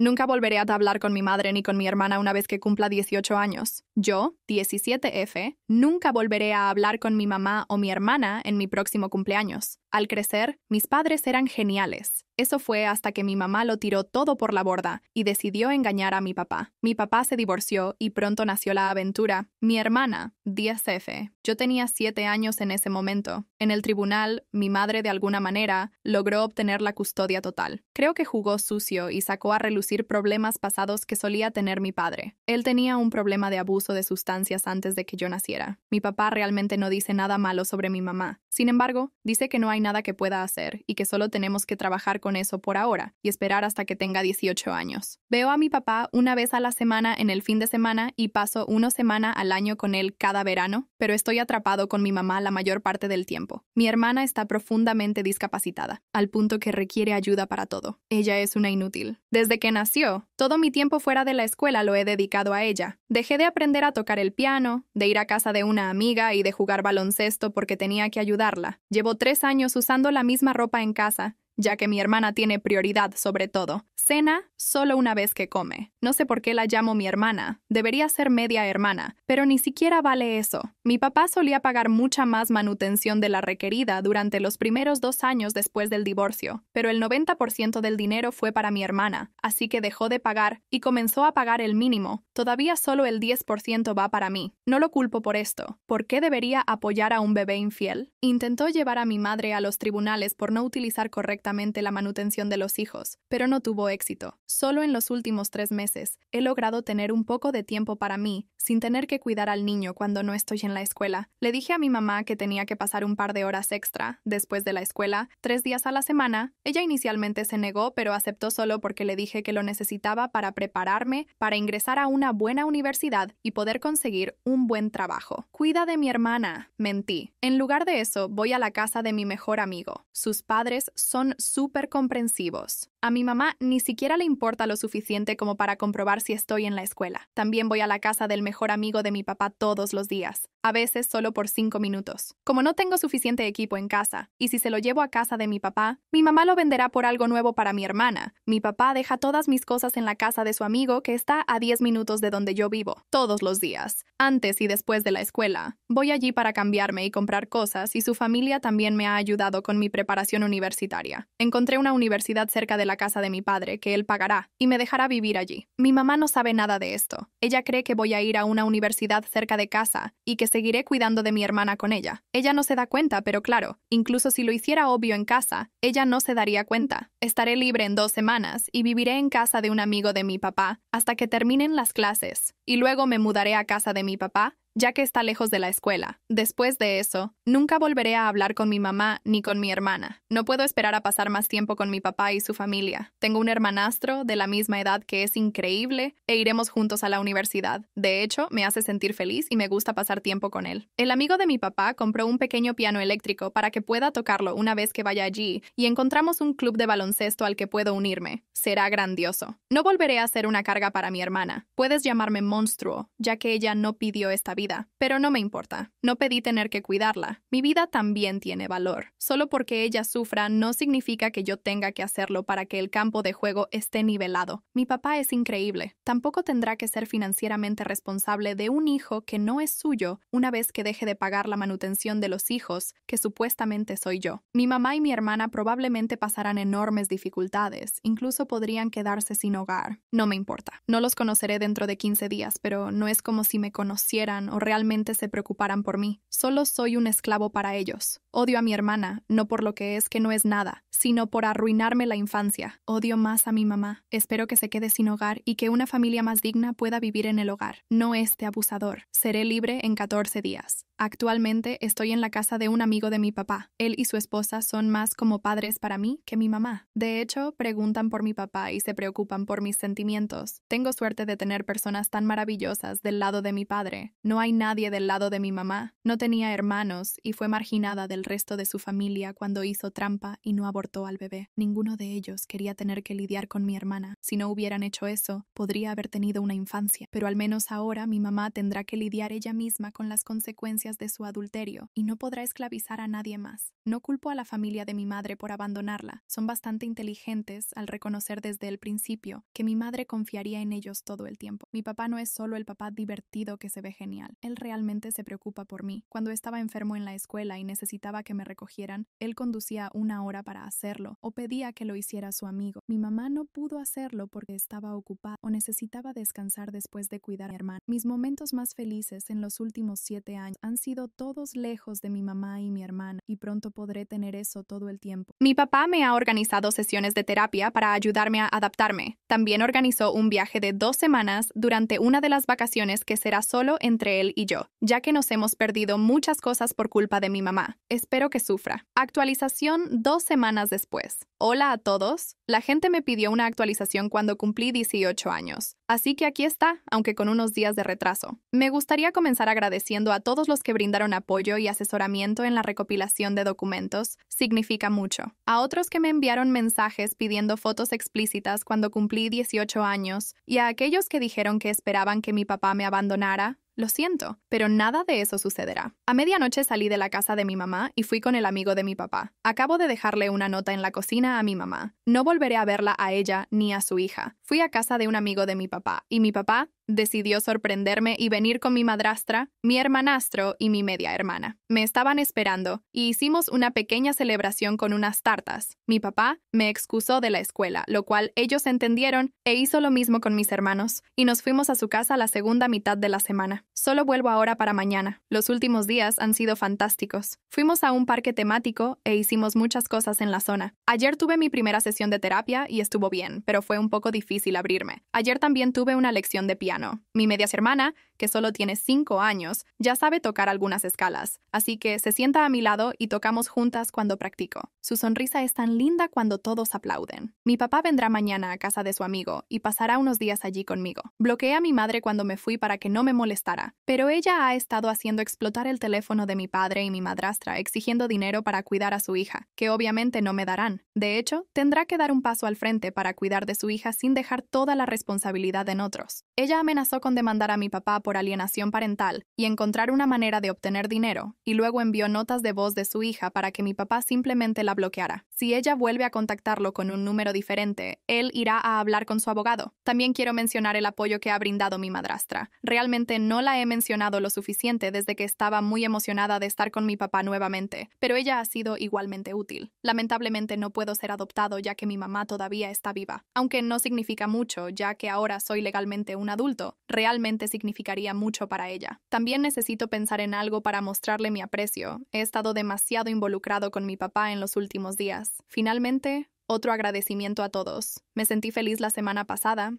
Nunca volveré a hablar con mi madre ni con mi hermana una vez que cumpla 18 años. Yo, 17F, nunca volveré a hablar con mi mamá o mi hermana en mi próximo cumpleaños. Al crecer, mis padres eran geniales. Eso fue hasta que mi mamá lo tiró todo por la borda y decidió engañar a mi papá. Mi papá se divorció y pronto nació la aventura. Mi hermana, 10F. Yo tenía 7 años en ese momento. En el tribunal, mi madre de alguna manera logró obtener la custodia total. Creo que jugó sucio y sacó a relucir problemas pasados que solía tener mi padre. Él tenía un problema de abuso de sustancias antes de que yo naciera. Mi papá realmente no dice nada malo sobre mi mamá. Sin embargo, dice que no hay nada que pueda hacer y que solo tenemos que trabajar con eso por ahora y esperar hasta que tenga 18 años. Veo a mi papá una vez a la semana en el fin de semana y paso una semana al año con él cada verano, pero estoy atrapado con mi mamá la mayor parte del tiempo. Mi hermana está profundamente discapacitada, al punto que requiere ayuda para todo. Ella es una inútil. Desde que nació, todo mi tiempo fuera de la escuela lo he dedicado a ella. Dejé de aprender a tocar el piano, de ir a casa de una amiga y de jugar baloncesto porque tenía que ayudarla. Llevo tres años usando la misma ropa en casa, ya que mi hermana tiene prioridad sobre todo. Cena solo una vez que come. No sé por qué la llamo mi hermana, debería ser media hermana, pero ni siquiera vale eso. Mi papá solía pagar mucha más manutención de la requerida durante los primeros dos años después del divorcio, pero el 90% del dinero fue para mi hermana, así que dejó de pagar y comenzó a pagar el mínimo. Todavía solo el 10% va para mí. No lo culpo por esto. ¿Por qué debería apoyar a un bebé infiel? Intentó llevar a mi madre a los tribunales por no utilizar correctamente la manutención de los hijos, pero no tuvo éxito. Solo en los últimos tres meses he logrado tener un poco de tiempo para mí, sin tener que cuidar al niño cuando no estoy en la escuela. Le dije a mi mamá que tenía que pasar un par de horas extra, después de la escuela, tres días a la semana. Ella inicialmente se negó, pero aceptó solo porque le dije que lo necesitaba para prepararme, para ingresar a una buena universidad y poder conseguir un buen trabajo. Cuida de mi hermana, mentí. En lugar de eso, voy a la casa de mi mejor amigo. Sus padres son súper comprensivos. A mi mamá ni siquiera le importa lo suficiente como para comprobar si estoy en la escuela. También voy a la casa del mejor amigo de mi papá todos los días, a veces solo por cinco minutos. Como no tengo suficiente equipo en casa, y si se lo llevo a casa de mi papá, mi mamá lo venderá por algo nuevo para mi hermana. Mi papá deja todas mis cosas en la casa de su amigo que está a 10 minutos de donde yo vivo, todos los días, antes y después de la escuela. Voy allí para cambiarme y comprar cosas, y su familia también me ha ayudado con mi preparación universitaria. Encontré una universidad cerca de la casa de mi padre, que él pagará, y me dejará vivir allí. Mi mamá no sabe nada de esto. Ella cree que voy a ir a una universidad cerca de casa y que seguiré cuidando de mi hermana con ella. Ella no se da cuenta, pero claro, incluso si lo hiciera obvio en casa, ella no se daría cuenta. Estaré libre en dos semanas y viviré en casa de un amigo de mi papá hasta que terminen las clases, y luego me mudaré a casa de mi papá ya que está lejos de la escuela. Después de eso, nunca volveré a hablar con mi mamá ni con mi hermana. No puedo esperar a pasar más tiempo con mi papá y su familia. Tengo un hermanastro de la misma edad que es increíble e iremos juntos a la universidad. De hecho, me hace sentir feliz y me gusta pasar tiempo con él. El amigo de mi papá compró un pequeño piano eléctrico para que pueda tocarlo una vez que vaya allí y encontramos un club de baloncesto al que puedo unirme. Será grandioso. No volveré a ser una carga para mi hermana. Puedes llamarme monstruo, ya que ella no pidió esta vida pero no me importa. No pedí tener que cuidarla. Mi vida también tiene valor. Solo porque ella sufra no significa que yo tenga que hacerlo para que el campo de juego esté nivelado. Mi papá es increíble. Tampoco tendrá que ser financieramente responsable de un hijo que no es suyo una vez que deje de pagar la manutención de los hijos, que supuestamente soy yo. Mi mamá y mi hermana probablemente pasarán enormes dificultades, incluso podrían quedarse sin hogar. No me importa. No los conoceré dentro de 15 días, pero no es como si me conocieran realmente se preocuparan por mí. Solo soy un esclavo para ellos. Odio a mi hermana, no por lo que es que no es nada, sino por arruinarme la infancia. Odio más a mi mamá. Espero que se quede sin hogar y que una familia más digna pueda vivir en el hogar, no este abusador. Seré libre en 14 días. Actualmente estoy en la casa de un amigo de mi papá. Él y su esposa son más como padres para mí que mi mamá. De hecho, preguntan por mi papá y se preocupan por mis sentimientos. Tengo suerte de tener personas tan maravillosas del lado de mi padre. No hay hay nadie del lado de mi mamá, no tenía hermanos y fue marginada del resto de su familia cuando hizo trampa y no abortó al bebé. Ninguno de ellos quería tener que lidiar con mi hermana. Si no hubieran hecho eso, podría haber tenido una infancia, pero al menos ahora mi mamá tendrá que lidiar ella misma con las consecuencias de su adulterio y no podrá esclavizar a nadie más. No culpo a la familia de mi madre por abandonarla, son bastante inteligentes al reconocer desde el principio que mi madre confiaría en ellos todo el tiempo. Mi papá no es solo el papá divertido que se ve genial. Él realmente se preocupa por mí. Cuando estaba enfermo en la escuela y necesitaba que me recogieran, él conducía una hora para hacerlo o pedía que lo hiciera su amigo. Mi mamá no pudo hacerlo porque estaba ocupada o necesitaba descansar después de cuidar a mi hermano. Mis momentos más felices en los últimos siete años han sido todos lejos de mi mamá y mi hermana y pronto podré tener eso todo el tiempo. Mi papá me ha organizado sesiones de terapia para ayudarme a adaptarme. También organizó un viaje de dos semanas durante una de las vacaciones que será solo entre él y yo, ya que nos hemos perdido muchas cosas por culpa de mi mamá. Espero que sufra. Actualización dos semanas después. Hola a todos. La gente me pidió una actualización cuando cumplí 18 años. Así que aquí está, aunque con unos días de retraso. Me gustaría comenzar agradeciendo a todos los que brindaron apoyo y asesoramiento en la recopilación de documentos, significa mucho. A otros que me enviaron mensajes pidiendo fotos explícitas cuando cumplí 18 años, y a aquellos que dijeron que esperaban que mi papá me abandonara, lo siento, pero nada de eso sucederá. A medianoche salí de la casa de mi mamá y fui con el amigo de mi papá. Acabo de dejarle una nota en la cocina a mi mamá. No volveré a verla a ella ni a su hija. Fui a casa de un amigo de mi papá y mi papá decidió sorprenderme y venir con mi madrastra, mi hermanastro y mi media hermana. Me estaban esperando y hicimos una pequeña celebración con unas tartas. Mi papá me excusó de la escuela, lo cual ellos entendieron e hizo lo mismo con mis hermanos, y nos fuimos a su casa la segunda mitad de la semana. Solo vuelvo ahora para mañana. Los últimos días han sido fantásticos. Fuimos a un parque temático e hicimos muchas cosas en la zona. Ayer tuve mi primera sesión de terapia y estuvo bien, pero fue un poco difícil abrirme. Ayer también tuve una lección de piano mi media hermana, que solo tiene 5 años, ya sabe tocar algunas escalas, así que se sienta a mi lado y tocamos juntas cuando practico. Su sonrisa es tan linda cuando todos aplauden. Mi papá vendrá mañana a casa de su amigo y pasará unos días allí conmigo. Bloqueé a mi madre cuando me fui para que no me molestara, pero ella ha estado haciendo explotar el teléfono de mi padre y mi madrastra exigiendo dinero para cuidar a su hija, que obviamente no me darán. De hecho, tendrá que dar un paso al frente para cuidar de su hija sin dejar toda la responsabilidad en otros. Ella amenazó con demandar a mi papá por alienación parental y encontrar una manera de obtener dinero, y luego envió notas de voz de su hija para que mi papá simplemente la bloqueara. Si ella vuelve a contactarlo con un número diferente, él irá a hablar con su abogado. También quiero mencionar el apoyo que ha brindado mi madrastra. Realmente no la he mencionado lo suficiente desde que estaba muy emocionada de estar con mi papá nuevamente, pero ella ha sido igualmente útil. Lamentablemente no puedo ser adoptado ya que mi mamá todavía está viva, aunque no significa mucho ya que ahora soy legalmente un adulto realmente significaría mucho para ella. También necesito pensar en algo para mostrarle mi aprecio. He estado demasiado involucrado con mi papá en los últimos días. Finalmente, otro agradecimiento a todos. Me sentí feliz la semana pasada